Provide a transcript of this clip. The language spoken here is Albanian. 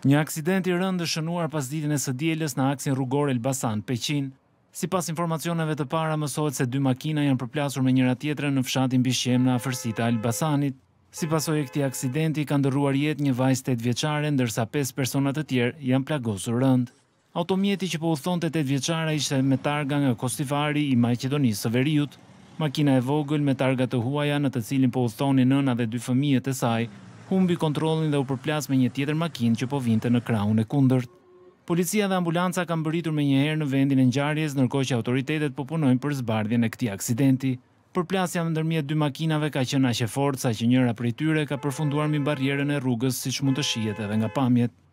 Një aksident i rëndë shënuar pas ditin e së djeles në aksin rrugor Elbasan, Peqin. Si pas informacioneve të para, mësohet se dy makina janë përplasur me njëra tjetre në fshatin Bishem në afërsita Elbasanit. Si pasoj e këti aksidenti, kanë dërruar jet një vajz 8 vjeqare, ndërsa 5 personat të tjerë janë plagosur rëndë. Automjeti që po u thonë të 8 vjeqare ishte me targa nga Kostifari i Majqedonisë së Veriut. Makina e vogël me targa të huaja në të cilin po u nëna dhe dy fëmijët e saj humbi kontrolin dhe u përplas me një tjetër makinë që po vinte në krahun e kundërt. Policia dhe ambulanca kanë mbërritur me një herë në vendin e ngjarjes, ndërkohë që autoritetet po punojnë për zbardhjen e këtij aksidenti. Përplasja ndërmjet dy makinave ka qenë aq e sa që njëra prej tyre ka përfunduar mi barrierën e rrugës, siç mund të shihet edhe nga pamjet.